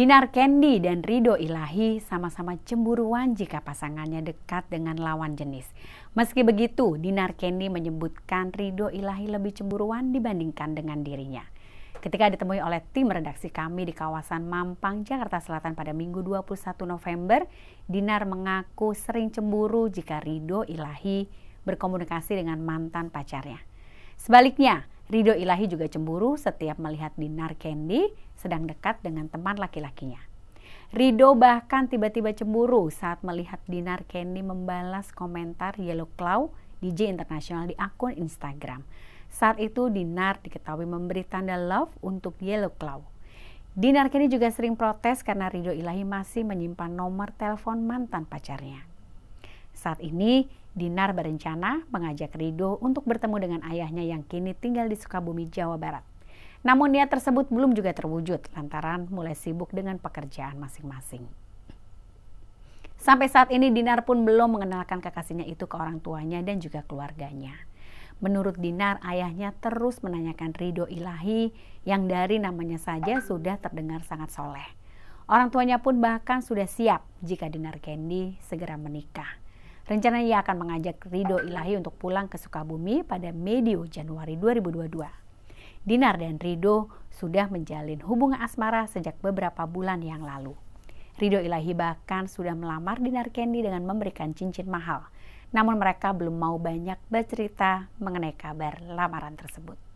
Dinar Kendi dan Rido Ilahi sama-sama cemburuan jika pasangannya dekat dengan lawan jenis. Meski begitu, Dinar Kendi menyebutkan Rido Ilahi lebih cemburuan dibandingkan dengan dirinya. Ketika ditemui oleh tim redaksi kami di kawasan Mampang, Jakarta Selatan pada Minggu 21 November, Dinar mengaku sering cemburu jika Rido Ilahi berkomunikasi dengan mantan pacarnya. Sebaliknya, Rido ilahi juga cemburu setiap melihat Dinar Candy sedang dekat dengan teman laki-lakinya. Rido bahkan tiba-tiba cemburu saat melihat Dinar Candy membalas komentar Yellow Claw DJ Internasional di akun Instagram. Saat itu Dinar diketahui memberi tanda love untuk Yellow Claw. Dinar Candy juga sering protes karena Rido Ilahi masih menyimpan nomor telepon mantan pacarnya. Saat ini, Dinar berencana mengajak Rido untuk bertemu dengan ayahnya yang kini tinggal di Sukabumi, Jawa Barat. Namun niat tersebut belum juga terwujud lantaran mulai sibuk dengan pekerjaan masing-masing. Sampai saat ini Dinar pun belum mengenalkan kekasihnya itu ke orang tuanya dan juga keluarganya. Menurut Dinar, ayahnya terus menanyakan Rido Ilahi yang dari namanya saja sudah terdengar sangat soleh. Orang tuanya pun bahkan sudah siap jika Dinar Kendi segera menikah. Rencananya ia akan mengajak Ridho Ilahi untuk pulang ke Sukabumi pada medio Januari 2022. Dinar dan Ridho sudah menjalin hubungan asmara sejak beberapa bulan yang lalu. Ridho Ilahi bahkan sudah melamar Dinar Kendi dengan memberikan cincin mahal. Namun mereka belum mau banyak bercerita mengenai kabar lamaran tersebut.